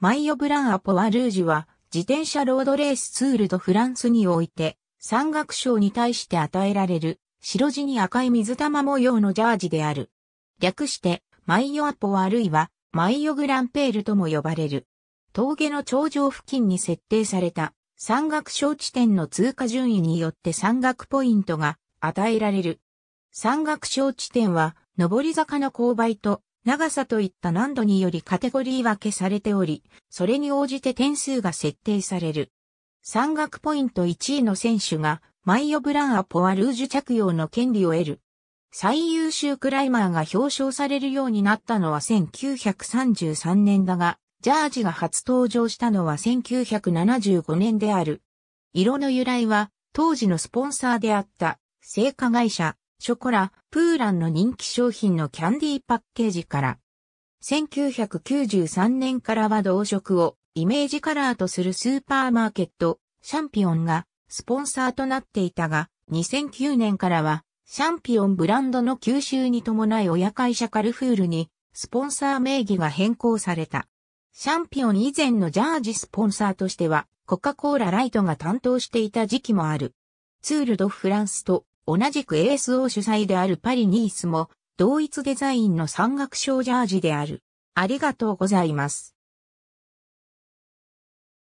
マイオブラン・アポワルージュは、自転車ロードレースツールドフランスにおいて、山岳賞に対して与えられる、白地に赤い水玉模様のジャージである。略して、マイオアポあるいは、マイオグランペールとも呼ばれる。峠の頂上付近に設定された、山岳賞地点の通過順位によって山岳ポイントが与えられる。山岳賞地点は、上り坂の勾配と長さといった難度によりカテゴリー分けされており、それに応じて点数が設定される。山岳ポイント1位の選手が、マイオブランアポワルージュ着用の権利を得る。最優秀クライマーが表彰されるようになったのは1933年だが、ジャージが初登場したのは1975年である。色の由来は、当時のスポンサーであった、製菓会社、ショコラ、プーランの人気商品のキャンディーパッケージから、1993年からは同色をイメージカラーとするスーパーマーケット、シャンピオンがスポンサーとなっていたが、2009年からは、シャンピオンブランドの吸収に伴い親会社カルフールに、スポンサー名義が変更された。シャンピオン以前のジャージスポンサーとしては、コカ・コーラライトが担当していた時期もある。ツール・ド・フランスと同じく ASO 主催であるパリニースも同一デザインの山岳賞ジャージである。ありがとうございます。